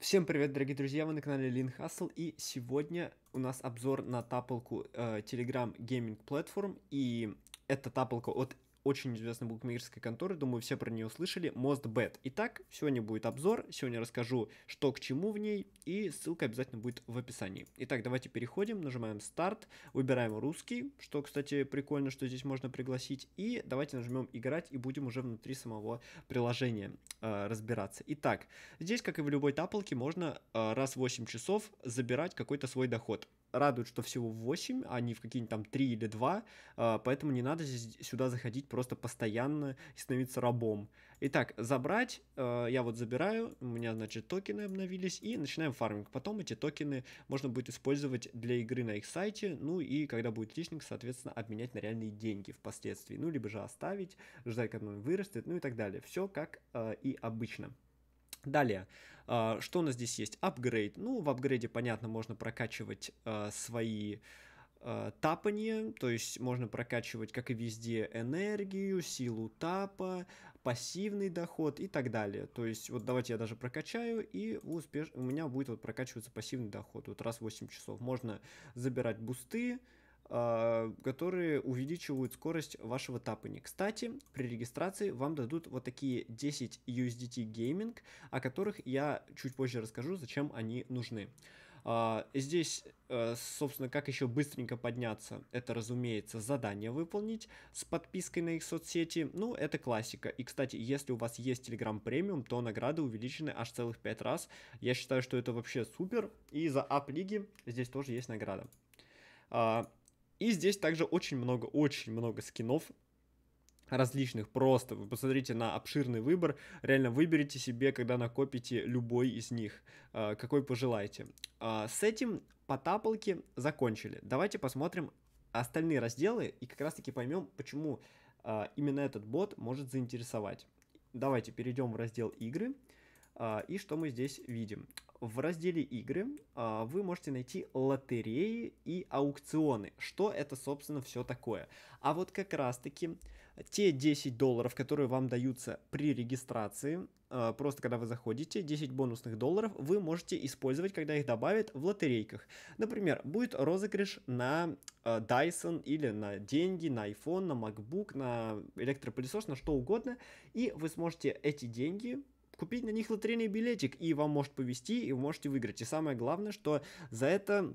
Всем привет, дорогие друзья, вы на канале Lean Hustle, и сегодня у нас обзор на тапалку э, Telegram Gaming Platform, и эта тапалка от очень известной букмекерской конторы, думаю, все про нее слышали, MostBet. Итак, сегодня будет обзор, сегодня расскажу, что к чему в ней, и ссылка обязательно будет в описании. Итак, давайте переходим, нажимаем старт, выбираем русский, что, кстати, прикольно, что здесь можно пригласить, и давайте нажмем играть, и будем уже внутри самого приложения э, разбираться. Итак, здесь, как и в любой таплке, можно э, раз в 8 часов забирать какой-то свой доход радует, что всего 8, а не в какие-нибудь там 3 или 2, э, поэтому не надо сюда заходить просто просто постоянно становиться рабом. Итак, забрать, э, я вот забираю, у меня, значит, токены обновились, и начинаем фарминг. Потом эти токены можно будет использовать для игры на их сайте, ну и когда будет листинг, соответственно, обменять на реальные деньги впоследствии, ну, либо же оставить, ждать, когда он вырастет, ну и так далее. Все как э, и обычно. Далее, э, что у нас здесь есть? Апгрейд. Ну, в апгрейде, понятно, можно прокачивать э, свои Э, тапание, то есть можно прокачивать, как и везде, энергию, силу тапа, пассивный доход и так далее. То есть вот давайте я даже прокачаю, и успеш... у меня будет вот прокачиваться пассивный доход вот раз в 8 часов. Можно забирать бусты, э, которые увеличивают скорость вашего тапания. Кстати, при регистрации вам дадут вот такие 10 USDT Gaming, о которых я чуть позже расскажу, зачем они нужны. А, здесь, э, собственно, как еще быстренько подняться, это, разумеется, задание выполнить с подпиской на их соцсети. Ну, это классика. И, кстати, если у вас есть Telegram Premium, то награды увеличены аж целых 5 раз. Я считаю, что это вообще супер. И за ап-лиги здесь тоже есть награда. А, и здесь также очень много, очень много скинов, различных просто. Вы посмотрите на обширный выбор, реально выберите себе, когда накопите любой из них, а, какой пожелаете. А, с этим потапалки закончили. Давайте посмотрим остальные разделы и как раз таки поймем, почему а, именно этот бот может заинтересовать. Давайте перейдем в раздел игры и что мы здесь видим в разделе «Игры» а, вы можете найти лотереи и аукционы. Что это, собственно, все такое? А вот как раз-таки те 10 долларов, которые вам даются при регистрации, а, просто когда вы заходите, 10 бонусных долларов вы можете использовать, когда их добавят в лотерейках. Например, будет розыгрыш на а, Dyson или на деньги, на iPhone, на MacBook, на электропылесос, на что угодно, и вы сможете эти деньги купить на них лотерейный билетик, и вам может повезти, и вы можете выиграть. И самое главное, что за это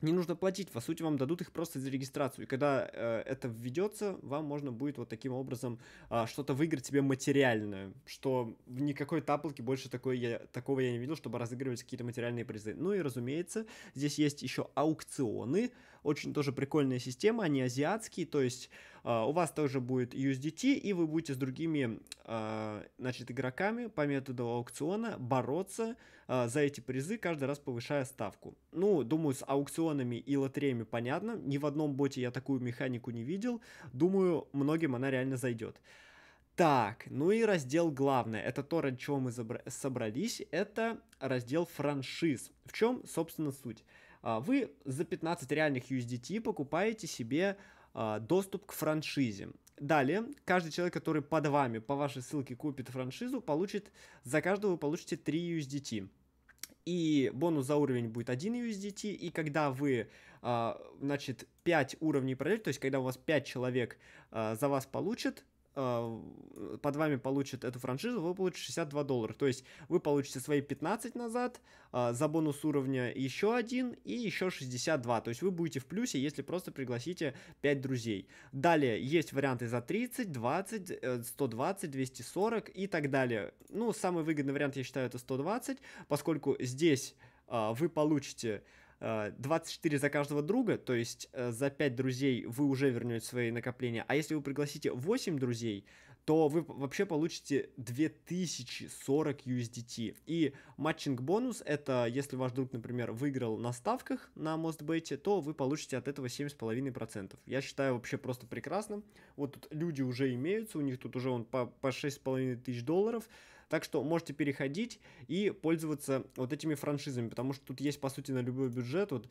не нужно платить, по сути вам дадут их просто за регистрацию. И когда э, это введется, вам можно будет вот таким образом э, что-то выиграть себе материальное, что в никакой таблке больше такой я, такого я не видел, чтобы разыгрывать какие-то материальные призы. Ну и разумеется, здесь есть еще аукционы, очень тоже прикольная система, они азиатские, то есть а, у вас тоже будет USDT, и вы будете с другими а, значит, игроками по методу аукциона бороться а, за эти призы, каждый раз повышая ставку. Ну, думаю, с аукционами и лотереями понятно. Ни в одном боте я такую механику не видел. Думаю, многим она реально зайдет. Так, ну и раздел главное, это то, ради чего мы собрались, это раздел франшиз. В чем, собственно, суть? Вы за 15 реальных USDT покупаете себе а, доступ к франшизе. Далее, каждый человек, который под вами, по вашей ссылке купит франшизу, получит, за каждого вы получите 3 USDT. И бонус за уровень будет 1 USDT, и когда вы, а, значит, 5 уровней пройдете, то есть когда у вас 5 человек а, за вас получат, Э, под вами получит эту франшизу, вы получите 62 доллара. То есть вы получите свои 15 назад, э, за бонус уровня еще один и еще 62. То есть вы будете в плюсе, если просто пригласите 5 друзей. Далее есть варианты за 30, 20, 120, 240 и так далее. Ну, самый выгодный вариант, я считаю, это 120, поскольку здесь э, вы получите 24 э, за каждого друга, то есть э, за 5 друзей вы уже вернете свои накопления. А если вы пригласите 8 друзей, то вы вообще получите 2040 USDT. И матчинг-бонус — это если ваш друг, например, выиграл на ставках на Mostbet, то вы получите от этого 7,5%. Я считаю вообще просто прекрасным. Вот тут люди уже имеются, у них тут уже он по, по 6,5 тысяч долларов, так что можете переходить и пользоваться вот этими франшизами, потому что тут есть, по сути, на любой бюджет. Вот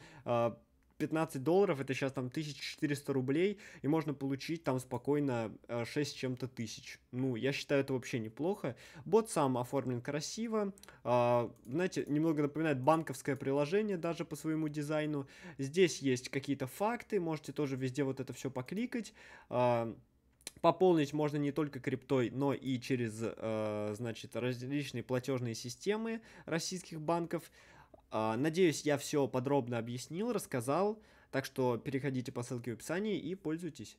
15 а, долларов, это сейчас там 1400 рублей, и можно получить там спокойно 6 а, чем-то тысяч. Ну, я считаю, это вообще неплохо. Бот сам оформлен красиво, а, знаете, немного напоминает банковское приложение даже по своему дизайну. Здесь есть какие-то факты, можете тоже везде вот это все покликать. Пополнить можно не только криптой, но и через, э, значит, различные платежные системы российских банков. Э, надеюсь, я все подробно объяснил, рассказал. Так что переходите по ссылке в описании и пользуйтесь.